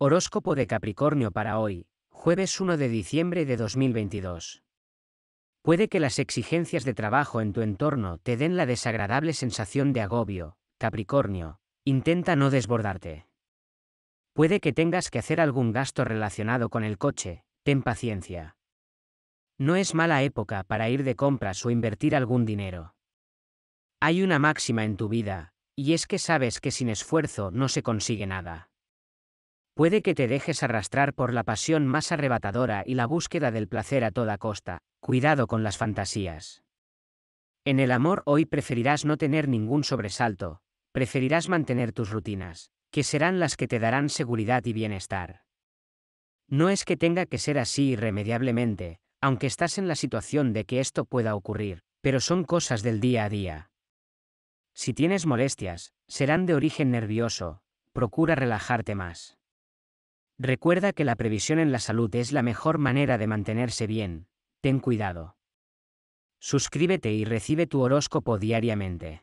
Horóscopo de Capricornio para hoy, jueves 1 de diciembre de 2022. Puede que las exigencias de trabajo en tu entorno te den la desagradable sensación de agobio, Capricornio, intenta no desbordarte. Puede que tengas que hacer algún gasto relacionado con el coche, ten paciencia. No es mala época para ir de compras o invertir algún dinero. Hay una máxima en tu vida, y es que sabes que sin esfuerzo no se consigue nada. Puede que te dejes arrastrar por la pasión más arrebatadora y la búsqueda del placer a toda costa. Cuidado con las fantasías. En el amor hoy preferirás no tener ningún sobresalto, preferirás mantener tus rutinas, que serán las que te darán seguridad y bienestar. No es que tenga que ser así irremediablemente, aunque estás en la situación de que esto pueda ocurrir, pero son cosas del día a día. Si tienes molestias, serán de origen nervioso, procura relajarte más. Recuerda que la previsión en la salud es la mejor manera de mantenerse bien. Ten cuidado. Suscríbete y recibe tu horóscopo diariamente.